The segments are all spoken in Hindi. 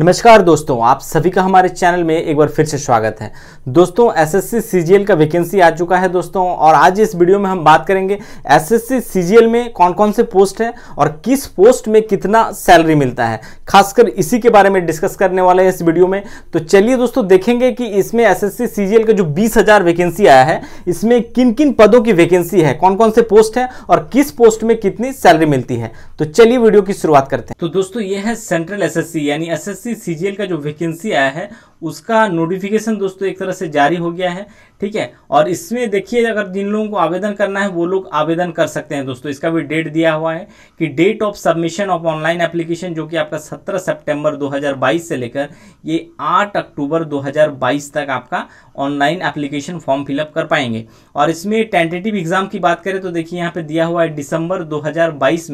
नमस्कार दोस्तों आप सभी का हमारे चैनल में एक बार फिर से स्वागत है दोस्तों एसएससी सीजीएल का वैकेंसी आ चुका है दोस्तों और आज इस वीडियो में हम बात करेंगे एसएससी सीजीएल में कौन कौन से पोस्ट हैं और किस पोस्ट में कितना सैलरी मिलता है खासकर इसी के बारे में डिस्कस करने वाले हैं इस वीडियो में तो चलिए दोस्तों देखेंगे कि इसमें एस एस का जो बीस वैकेंसी आया है इसमें किन किन पदों की वैकेंसी है कौन कौन से पोस्ट है और किस पोस्ट में कितनी सैलरी मिलती है तो चलिए वीडियो की शुरुआत करते हैं तो दोस्तों ये है सेंट्रल एस यानी एस सी सी का जो वैकेंसी आया है उसका नोटिफिकेशन दोस्तों एक तरह से जारी हो गया है ठीक है और इसमें देखिए अगर जिन लोगों को आवेदन करना है वो लोग आवेदन कर सकते हैं दोस्तों इसका भी डेट दिया हुआ है कि date of submission of online application जो कि आपका 17 सितंबर 2022 से लेकर ये 8 अक्टूबर 2022 तक आपका ऑनलाइन एप्लीकेशन फॉर्म फिलअप कर पाएंगे और इसमें टेंटेटिव एग्जाम की बात करें तो देखिए यहाँ पर दिया हुआ है दिसंबर दो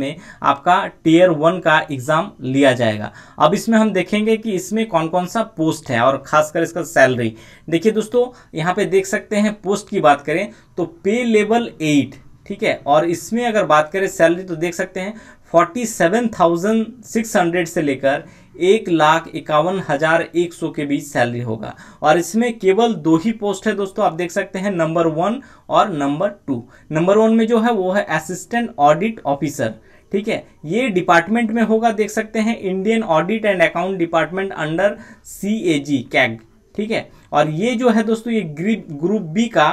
में आपका टीयर वन का एग्जाम लिया जाएगा अब इसमें हम देखेंगे कि इसमें कौन कौन सा पोस्ट है और और खासकर इसका सैलरी देखिए दोस्तों यहाँ पे देख सकते हैं पोस्ट की बात करें तो पे लेवल एट ठीक है और इसमें अगर बात करें सैलरी तो देख सकते हैं forty seven thousand six hundred से लेकर एक लाख इक्यावन हज़ार एक सौ के बीच सैलरी होगा और इसमें केवल दो ही पोस्ट है दोस्तों आप देख सकते हैं नंबर वन और नंबर टू नंबर वन में जो है वो है असिस्टेंट ऑडिट ऑफिसर ठीक है ये डिपार्टमेंट में होगा देख सकते हैं Indian audit and account department under C A G CAG ठीक है और ये जो है दोस्तों ये ग्रुप बी का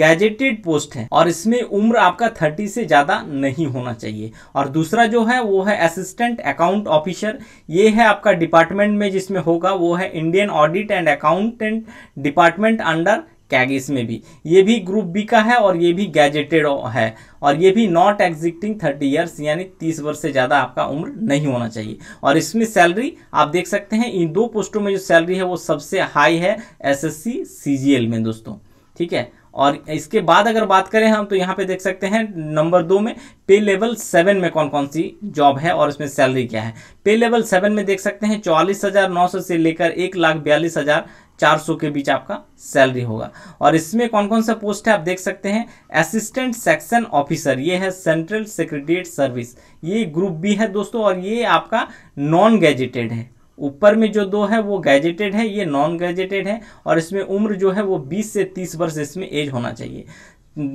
गैजेटेड पोस्ट है और इसमें उम्र आपका थर्टी से ज़्यादा नहीं होना चाहिए और दूसरा जो है वो है असिस्टेंट अकाउंट ऑफिसर ये है आपका डिपार्टमेंट में जिसमें होगा वो है Indian audit and accountant department under कैगिस में भी ये भी ग्रुप बी का है और ये भी गैजेटेड है और ये भी नॉट एग्जिटिंग थर्टी ईयर्स यानी तीस वर्ष से ज़्यादा आपका उम्र नहीं होना चाहिए और इसमें सैलरी आप देख सकते हैं इन दो पोस्टों में जो सैलरी है वो सबसे हाई है एसएससी सीजीएल में दोस्तों ठीक है और इसके बाद अगर बात करें हम तो यहाँ पे देख सकते हैं नंबर दो में पे लेवल सेवन में कौन कौन सी जॉब है और इसमें सैलरी क्या है पे लेवल सेवन में देख सकते हैं चौवालीस हज़ार नौ सौ से लेकर एक लाख बयालीस हज़ार 400 के बीच आपका सैलरी होगा और इसमें कौन कौन सा पोस्ट है आप देख सकते हैं असिस्टेंट सेक्शन ऑफिसर ये है सेंट्रल सेक्रेटरीट सर्विस ये ग्रुप बी है दोस्तों और ये आपका नॉन गैजेटेड है ऊपर में जो दो है वो गैजेटेड है ये नॉन गैजेटेड है और इसमें उम्र जो है वो 20 से 30 वर्ष इसमें एज होना चाहिए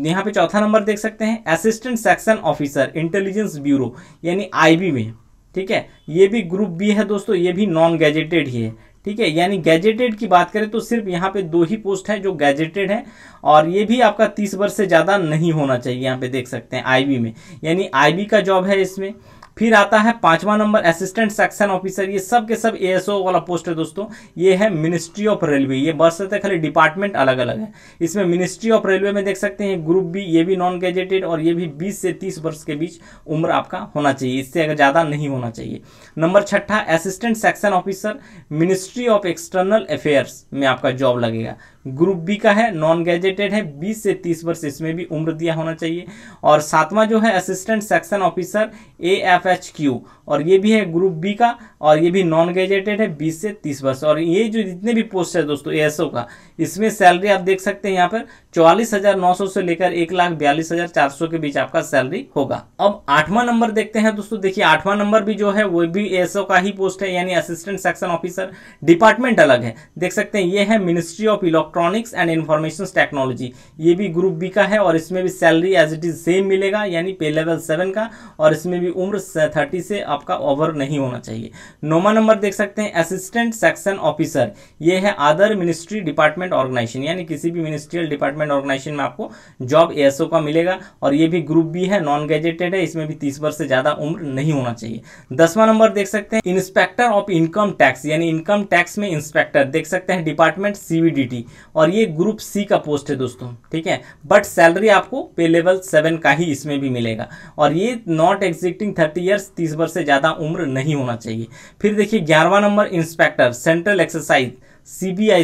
यहाँ पे चौथा नंबर देख सकते हैं assistant section officer intelligence bureau यानी आईबी में ठीक है ये भी ग्रुप बी है दोस्तों ये भी नॉन गैजेटेड ही है ठीक है यानी गैजेटेड की बात करें तो सिर्फ यहाँ पे दो ही पोस्ट है जो गैजेटेड है और ये भी आपका तीस वर्ष से ज़्यादा नहीं होना चाहिए यहाँ पे देख सकते हैं आईबी में यानी आईबी का जॉब है इसमें फिर आता है पांचवा नंबर असिस्टेंट सेक्शन ऑफिसर ये सब के सब एएसओ वाला पोस्ट है दोस्तों ये है मिनिस्ट्री ऑफ रेलवे ये बस है तो खाली डिपार्टमेंट अलग अलग है इसमें मिनिस्ट्री ऑफ रेलवे में देख सकते हैं ग्रुप बी ये भी नॉन ग्रेजुएटेड और ये भी बीस से तीस वर्ष के बीच उम्र आपका होना चाहिए इससे अगर ज़्यादा नहीं होना चाहिए नंबर छठा assistant section officer ministry of external affairs में आपका जॉब लगेगा ग्रुप बी का है नॉन ग्रेजुएटेड है 20 से 30 वर्ष इसमें भी उम्र दिया होना चाहिए और सातवां जो है assistant section officer A F F H Q और ये भी है ग्रुप बी का और ये भी नॉन ग्रेजुएटेड है बीस से तीस वर्ष और ये जो जितने भी पोस्ट है दोस्तों ए एस ओ का इसमें सैलरी आप देख सकते हैं यहाँ पर चौवालीस हजार नौ सौ से लेकर एक लाख बयालीस हजार चार सौ के बीच आपका सैलरी होगा अब आठवां नंबर देखते हैं दोस्तों देखिए आठवां नंबर भी जो है वो भी ए एस ओ का ही पोस्ट है यानी असिस्टेंट सेक्शन ऑफिसर डिपार्टमेंट अलग है देख सकते हैं ये है ministry of electronics and information technology ये भी ग्रुप बी का है और इसमें भी salary as it is same मिलेगा यानी पे लेवल सेवन का और इसमें भी उम्र थर्टी से आपका ओवर नहीं होना चाहिए नौवा नंबर देख सकते हैं असिस्टेंट सेक्शन ऑफिसर ये है अदर मिनिस्ट्री डिपार्टमेंट ऑर्गेनाइजेशन यानी किसी भी मिनिस्ट्रियल डिपार्टमेंट ऑर्गेनाइजेशन में आपको जॉब ए का मिलेगा और ये भी ग्रुप बी है नॉन ग्रेजुएटेड है इसमें भी तीस वर्ष से ज़्यादा उम्र नहीं होना चाहिए दसवां नंबर देख सकते हैं इंस्पेक्टर ऑफ इनकम टैक्स यानी इनकम टैक्स में इंस्पेक्टर देख सकते हैं डिपार्टमेंट सीवीडीटी और ये ग्रुप सी का पोस्ट है दोस्तों ठीक है बट सैलरी आपको पे लेवल सेवन का ही इसमें भी मिलेगा और ये नॉट एग्जिटिंग थर्टी ईयर्स तीस वर्ष से ज़्यादा उम्र नहीं होना चाहिए फिर देखिए ग्यारहवा number inspector central exercise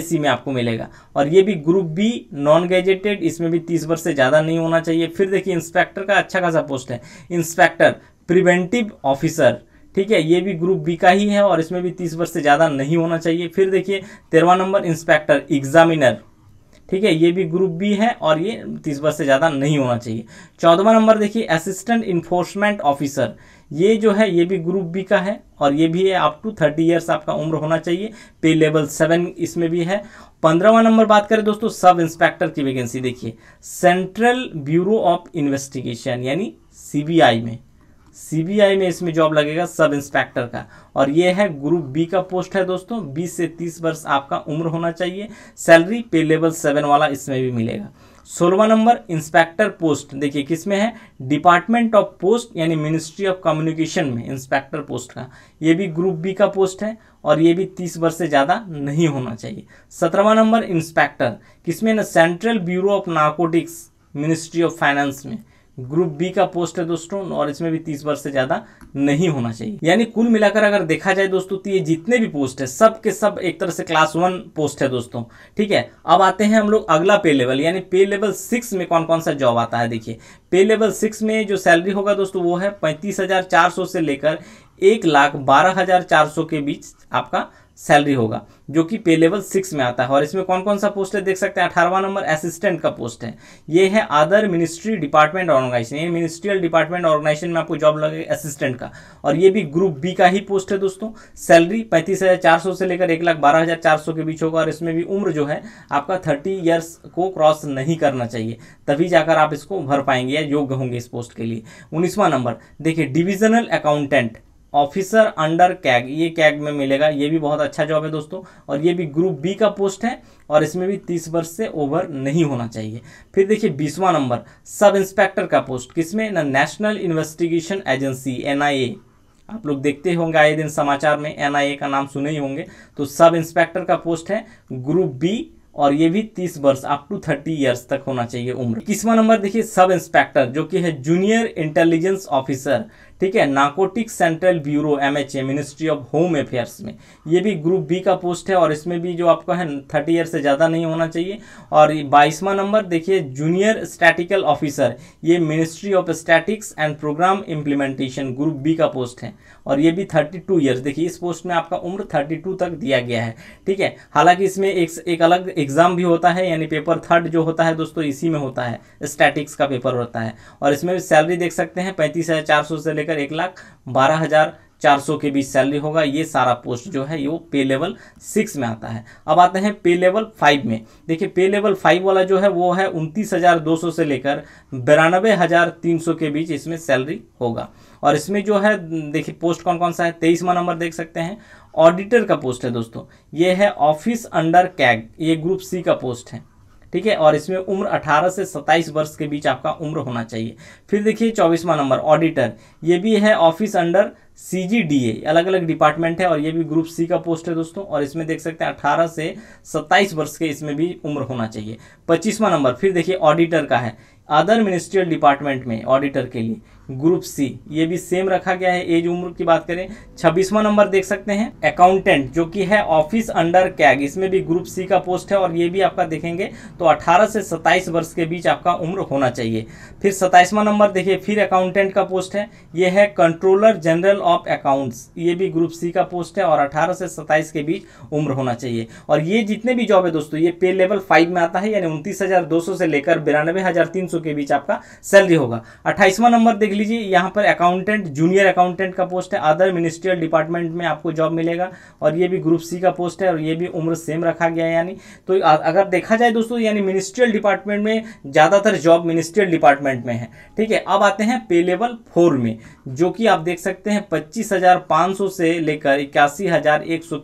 C में आपको मिलेगा और ये भी ग्रुप बी नॉन ग्रेजुएटेड इसमें भी तीस वर्ष से ज़्यादा नहीं होना चाहिए फिर देखिए इंस्पेक्टर का अच्छा खासा पोस्ट है इंस्पेक्टर प्रिवेंटिव ऑफिसर ठीक है ये भी ग्रुप बी का ही है और इसमें भी तीस वर्ष से ज़्यादा नहीं होना चाहिए फिर देखिए तेरवा नंबर इंस्पेक्टर एग्जामिनर ठीक है ये भी ग्रुप बी है और ये तीस वर्ष से ज़्यादा नहीं होना चाहिए चौदहवा नंबर देखिए असिस्टेंट इन्फोर्समेंट ऑफिसर ये जो है ये भी ग्रुप बी का है और ये भी है अप टू थर्टी ईयर्स आपका उम्र होना चाहिए पे लेवल सेवन इसमें भी है पंद्रहवा नंबर बात करें दोस्तों सब इंस्पेक्टर की वैकेंसी देखिए सेंट्रल ब्यूरो ऑफ इन्वेस्टिगेशन यानी सीबीआई में सीबीआई में इसमें जॉब लगेगा सब इंस्पेक्टर का और ये है ग्रुप बी का पोस्ट है दोस्तों 20 से 30 वर्ष आपका उम्र होना चाहिए सैलरी पे लेवल सेवन वाला इसमें भी मिलेगा सोलवा नंबर इंस्पेक्टर पोस्ट देखिए किसमें है डिपार्टमेंट ऑफ पोस्ट यानी मिनिस्ट्री ऑफ कम्युनिकेशन में इंस्पेक्टर पोस्ट का ये भी ग्रुप बी का पोस्ट है और ये भी तीस वर्ष से ज़्यादा नहीं होना चाहिए सत्रहवा नंबर इंस्पेक्टर किसमें ना central bureau of narcotics ministry of finance में ग्रुप बी का पोस्ट है दोस्तों और इसमें भी तीस वर्ष से ज्यादा नहीं होना चाहिए यानी कुल मिलाकर अगर देखा जाए दोस्तों तो ये जितने भी पोस्ट है सब के सब एक तरह से क्लास वन पोस्ट है दोस्तों ठीक है अब आते हैं हम लोग अगला पे लेवल यानी पे लेवल सिक्स में कौन कौन सा जॉब आता है देखिए पे लेवल सिक्स में जो सैलरी होगा दोस्तों वो है पैंतीस हजार चार सौ से लेकर एक लाख बारह हजार चार सौ के बीच आपका सैलरी होगा जो कि पे लेवल सिक्स में आता है और इसमें कौन कौन सा पोस्ट है देख सकते हैं अठारहवा नंबर असिस्टेंट का पोस्ट है ये है अदर मिनिस्ट्री डिपार्टमेंट ऑर्गेनाइजेशन ये मिनिस्ट्रियल डिपार्टमेंट ऑर्गेनाइजेशन में आपको जॉब लगेगा असिस्टेंट का और ये भी ग्रुप बी का ही पोस्ट है दोस्तों सैलरी पैंतीस हज़ार चार सौ से लेकर एक लाख बारह हज़ार चार सौ के बीच होगा और इसमें भी उम्र जो है आपका थर्टी ईयर्स को क्रॉस नहीं करना चाहिए तभी जाकर आप इसको भर पाएंगे या योग्य होंगे इस पोस्ट के लिए उन्नीसवां नंबर देखिए divisional accountant officer under CAG ये कैग में मिलेगा ये भी बहुत अच्छा जॉब है दोस्तों और ये भी ग्रुप बी का पोस्ट है और इसमें भी तीस वर्ष से ओवर नहीं होना चाहिए फिर देखिए बीसवा नंबर सब इंस्पेक्टर का पोस्ट किसमें ना नेशनल इन्वेस्टिगेशन एजेंसी एन आप लोग देखते होंगे आए दिन समाचार में एनआईए का नाम सुने ही होंगे तो सब इंस्पेक्टर का पोस्ट है ग्रुप बी और ये भी तीस वर्ष अप टू थर्टी ईयर्स तक होना चाहिए उम्र किसवा नंबर देखिए सब इंस्पेक्टर जो कि है जूनियर इंटेलिजेंस ऑफिसर ठीक है नाकोटिक सेंट्रल ब्यूरो ए मिनिस्ट्री ऑफ होम अफेयर्स में ये भी ग्रुप बी का पोस्ट है और इसमें भी जो आपका है थर्टी ईयर से ज़्यादा नहीं होना चाहिए और बाईसवा नंबर देखिए जूनियर स्टैटिकल ऑफिसर ये ministry of statics and programme implementation group B का पोस्ट है और ये भी थर्टी टू ईयर्स देखिए इस पोस्ट में आपका उम्र थर्टी टू तक दिया गया है ठीक है हालांकि इसमें एक, एक अलग एग्जाम भी होता है यानी पेपर थर्ड जो होता है दोस्तों इसी में होता है स्टैटिक्स का पेपर होता है और इसमें सैलरी देख सकते हैं पैंतीस से लेकर लेकर एक लाख बारह हज़ार चार सौ के बीच सैलरी होगा ये सारा पोस्ट जो है वो पे लेवल सिक्स में आता है अब आते हैं पे लेवल फाइव में देखिए पे लेवल फाइव वाला जो है वो है उनतीस हज़ार दो सौ से लेकर बिरानबे हज़ार तीन सौ के बीच इसमें सैलरी होगा और इसमें जो है देखिए पोस्ट कौन कौन सा है तेईसवा नंबर देख सकते हैं ऑडिटर का पोस्ट है दोस्तों ये है ऑफिस अंडर कैग ये ग्रुप सी का पोस्ट है ठीक है और इसमें उम्र 18 से 27 वर्ष के बीच आपका उम्र होना चाहिए फिर देखिए चौबीसवा नंबर ऑडिटर ये भी है office under C G D A अलग अलग डिपार्टमेंट है और ये भी ग्रुप सी का पोस्ट है दोस्तों और इसमें देख सकते हैं अठारह से सत्ताईस वर्ष के इसमें भी उम्र होना चाहिए पच्चीसवां नंबर फिर देखिए ऑडिटर का है अदर मिनिस्ट्रियल डिपार्टमेंट में ऑडिटर के लिए ग्रुप सी ये भी सेम रखा गया है एज उम्र की बात करें छब्बीसवा नंबर देख सकते हैं अकाउंटेंट जो कि है ऑफिस अंडर कैग इसमें भी ग्रुप सी का पोस्ट है और ये भी आपका देखेंगे तो 18 से 27 वर्ष के बीच आपका उम्र होना चाहिए फिर सत्ताईसवां नंबर देखिए फिर अकाउंटेंट का पोस्ट है ये है कंट्रोलर जनरल ऑफ अकाउंट्स ये भी ग्रुप सी का पोस्ट है और अठारह से सत्ताईस के बीच उम्र होना चाहिए और ये जितने भी जॉब है दोस्तों ये पे लेवल फाइव में आता है यानी उनतीस से लेकर बिरानवे के बीच आपका सैलरी होगा अट्ठाईसवां नंबर देखिए देख लीजिए यहाँ पर अकाउंटेंट जूनियर अकाउंटेंट का पोस्ट है अदर मिनिस्ट्रियल डिपार्टमेंट में आपको जॉब मिलेगा और ये भी ग्रुप सी का पोस्ट है और ये भी उम्र सेम रखा गया है यानी तो अगर देखा जाए दोस्तों यानी मिनिस्ट्रियल डिपार्टमेंट में ज़्यादातर जॉब मिनिस्ट्रियल डिपार्टमेंट में है ठीक है अब आते हैं पे लेवल फोर में जो कि आप देख सकते हैं पच्चीस से लेकर इक्यासी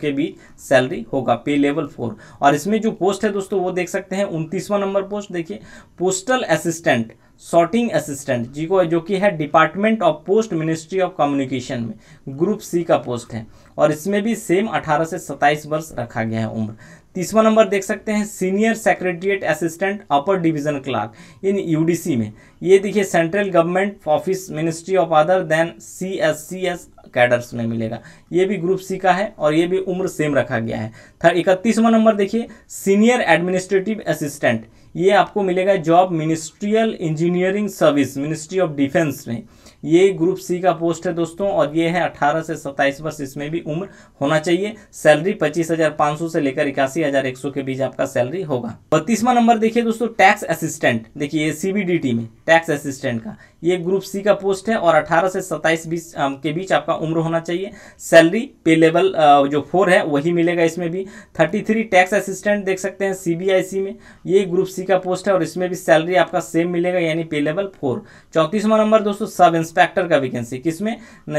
के बीच सैलरी होगा पे लेवल फोर और इसमें जो पोस्ट है दोस्तों वो देख सकते हैं उनतीसवां नंबर पोस्ट देखिए पोस्टल असिस्टेंट सॉर्टिंग असिस्टेंट जी को जो कि है department of post ministry of communication में ग्रुप सी का पोस्ट है और इसमें भी सेम 18 से 27 वर्ष रखा गया है उम्र तीसवा नंबर देख सकते हैं senior secretariat assistant upper division clerk in UDC में ये देखिए central government office ministry of other than C S C S cadres में मिलेगा ये भी ग्रुप सी का है और ये भी उम्र सेम रखा गया है थर्ड इकतीसवां नंबर देखिए सीनियर एडमिनिस्ट्रेटिव असिस्टेंट ये आपको मिलेगा job ministerial engineering service ministry of defence में ये ग्रुप सी का पोस्ट है दोस्तों और ये है 18 से 27 वर्ष इसमें भी उम्र होना चाहिए सैलरी 25,500 से लेकर इक्यासी के बीच आपका सैलरी होगा बत्तीसवा नंबर देखिए दोस्तों टैक्स असिस्टेंट देखिए सीबीडीटी में टैक्स असिस्टेंट का ये ग्रुप सी का पोस्ट है और 18 से 27 बीस के बीच आपका आपका उम्र होना चाहिए सैलरी पे लेवल जो फोर है वही मिलेगा इसमें भी थर्टी थ्री टैक्स असिस्टेंट देख सकते हैं सी में ये ग्रुप सी का पोस्ट है और इसमें भी सैलरी आपका सेम मिलेगा यानी पे लेवल फोर चौंतीसवा नंबर दोस्तों सब इंस्पेक्टर का वैकेंसी किसमें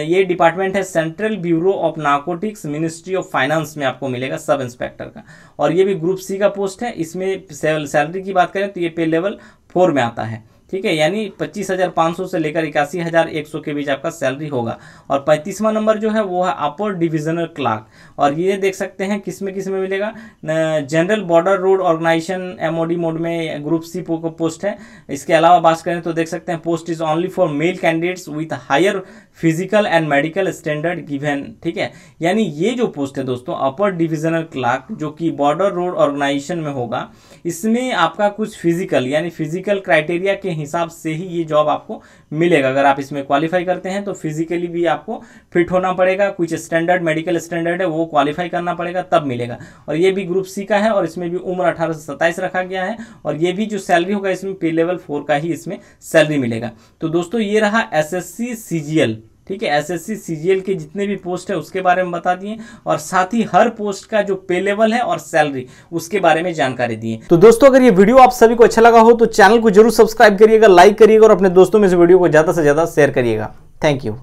ये डिपार्टमेंट है central bureau of narcotics ministry of finance में आपको मिलेगा सब इंस्पेक्टर का और ये भी ग्रुप सी का पोस्ट है इसमें सैलरी की बात करें तो ये पे लेवल फोर में आता है ठीक है यानी पच्चीस हज़ार पाँच सौ से लेकर इक्यासी हज़ार एक सौ के बीच आपका सैलरी होगा और पैंतीसवां नंबर जो है वो है अपर डिविजनल क्लार्क और ये देख सकते हैं किस में किस में मिलेगा general border road organisation MOD MOD में ग्रुप सी को पोस्ट है इसके अलावा बात करें तो देख सकते हैं post is only for male candidates with higher physical and medical standard given ठीक है यानी ये जो पोस्ट है दोस्तों अपर डिविजनल क्लार्क जो कि बॉर्डर रोड ऑर्गेनाइजेशन में होगा इसमें आपका कुछ फिजिकल यानी फिजिकल क्राइटेरिया के हिसाब से ही ये जॉब आपको मिलेगा अगर आप इसमें क्वालिफाई करते हैं तो फिजिकली भी आपको फिट होना पड़ेगा कुछ स्टैंडर्ड मेडिकल स्टैंडर्ड है वो क्वालिफाई करना पड़ेगा तब मिलेगा और ये भी ग्रुप सी का है और इसमें भी उम्र अठारह से सत्ताईस रखा गया है और ये भी जो सैलरी होगा इसमें पे लेवल फोर का ही इसमें सैलरी मिलेगा तो दोस्तों ये रहा एस एस ठीक है एसएससी सीजीएल के जितने भी पोस्ट है उसके बारे में बता दिए और साथ ही हर पोस्ट का जो पे लेवल है और सैलरी उसके बारे में जानकारी दिए तो दोस्तों अगर ये वीडियो आप सभी को अच्छा लगा हो तो चैनल को जरूर सब्सक्राइब करिएगा लाइक करिएगा और अपने दोस्तों में इस वीडियो को ज़्यादा से ज़्यादा शेयर करिएगा थैंक यू